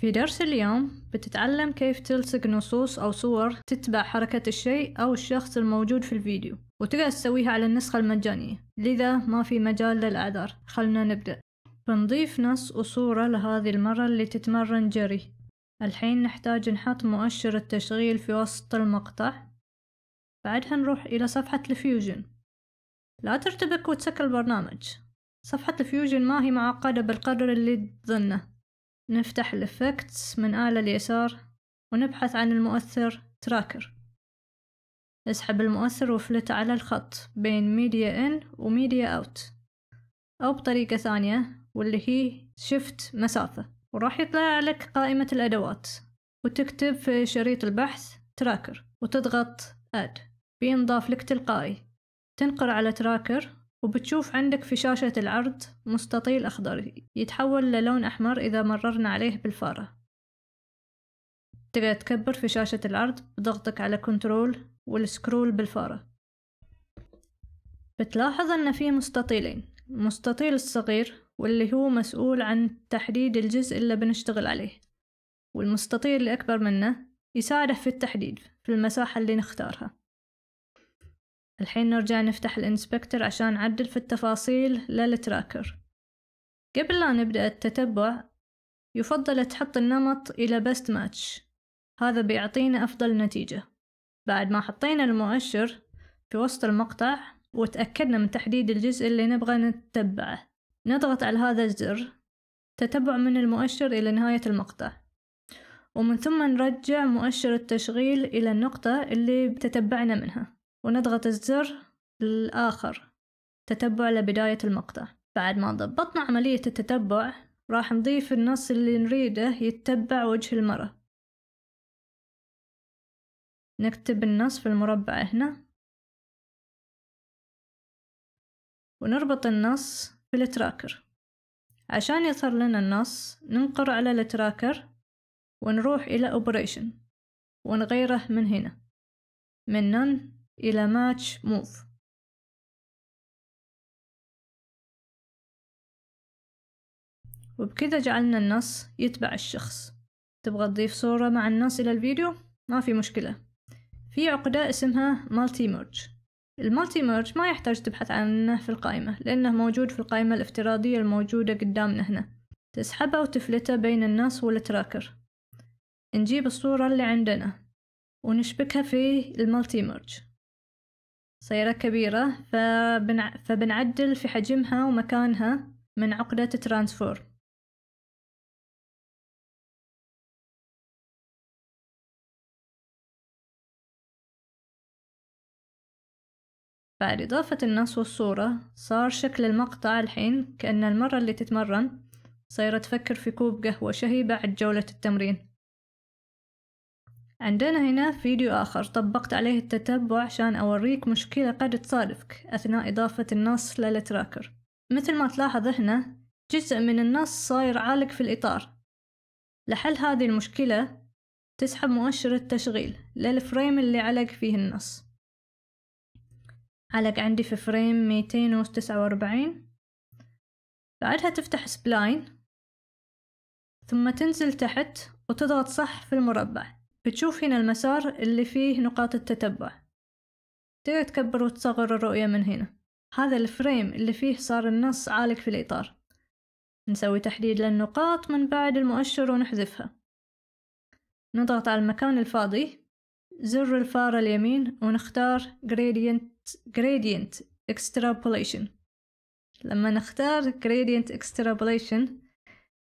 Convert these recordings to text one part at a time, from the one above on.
في درس اليوم بتتعلم كيف تلصق نصوص أو صور تتبع حركة الشيء أو الشخص الموجود في الفيديو وتقدر تسويها على النسخة المجانية لذا ما في مجال للأعذار خلنا نبدأ بنضيف نص وصورة لهذه المرة اللي تتمرن جري الحين نحتاج نحط مؤشر التشغيل في وسط المقطع بعدها نروح إلى صفحة الفيوجن لا ترتبك وتسكر البرنامج صفحة الفيوجن ما هي معقدة بالقدر اللي تظنه نفتح الإفكتس من أعلى اليسار ونبحث عن المؤثر تراكر اسحب المؤثر وفلت على الخط بين ميديا إن وميديا أوت أو بطريقة ثانية واللي هي شفت مسافة وراح يطلع لك قائمة الأدوات وتكتب في شريط البحث تراكر وتضغط أد بينضاف لك تلقائي تنقر على تراكر وبتشوف عندك في شاشة العرض مستطيل أخضر يتحول للون أحمر إذا مررنا عليه بالفارة تقدر تكبر في شاشة العرض بضغطك على كنترول والسكرول بالفارة بتلاحظ أن في مستطيلين المستطيل الصغير واللي هو مسؤول عن تحديد الجزء اللي بنشتغل عليه والمستطيل الأكبر منه يساعده في التحديد في المساحة اللي نختارها الحين نرجع نفتح الانسبكتر عشان نعدل في التفاصيل للتراكر قبل لا نبدأ التتبع يفضل تحط النمط إلى بست ماتش هذا بيعطينا أفضل نتيجة بعد ما حطينا المؤشر في وسط المقطع وتأكدنا من تحديد الجزء اللي نبغى نتبعه نضغط على هذا الزر تتبع من المؤشر إلى نهاية المقطع ومن ثم نرجع مؤشر التشغيل إلى النقطة اللي تتبعنا منها ونضغط الزر الآخر تتبع لبداية المقطع بعد ما ضبطنا عملية التتبع راح نضيف النص اللي نريده يتبع وجه المرة نكتب النص في المربع هنا ونربط النص في التراكر عشان يظهر لنا النص ننقر على التراكر ونروح إلى Operation ونغيره من هنا من None إلى ماتش موف وبكذا جعلنا النص يتبع الشخص تبغى تضيف صورة مع النص إلى الفيديو؟ ما في مشكلة في عقدة اسمها مالتي ميرج المالتي ميرج ما يحتاج تبحث عنه في القائمة لأنه موجود في القائمة الافتراضية الموجودة قدامنا هنا تسحبه وتفلته بين النص والتراكر نجيب الصورة اللي عندنا ونشبكها في المالتي ميرج صيرة كبيرة فبنع... فبنعدل في حجمها ومكانها من عقدة ترانسفور بعد إضافة النص والصورة صار شكل المقطع الحين كأن المرة اللي تتمرن صايرة تفكر في كوب قهوة شهي بعد جولة التمرين عندنا هنا فيديو آخر طبقت عليه التتبع عشان أوريك مشكلة قد تصادفك أثناء إضافة النص للتراكر مثل ما تلاحظ هنا جزء من النص صاير عالق في الإطار لحل هذه المشكلة تسحب مؤشر التشغيل للفريم اللي علق فيه النص علق عندي في فريم 249 بعدها تفتح سبلاين ثم تنزل تحت وتضغط صح في المربع بتشوف هنا المسار اللي فيه نقاط التتبع تقدر تكبر وتصغر الرؤية من هنا هذا الفريم اللي فيه صار النص عالق في الإطار نسوي تحديد للنقاط من بعد المؤشر ونحذفها نضغط على المكان الفاضي زر الفارة اليمين ونختار Gradient, Gradient Extrapolation لما نختار Gradient Extrapolation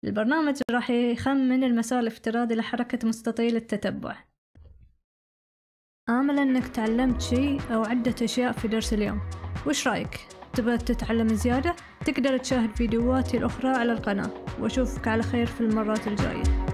البرنامج راح يخمن المسار الافتراضي لحركة مستطيل التتبع آمل أنك تعلمت شيء أو عدة أشياء في درس اليوم وش رأيك؟ تبغى تتعلم زيادة؟ تقدر تشاهد فيديوهاتي الأخرى على القناة وأشوفك على خير في المرات الجاية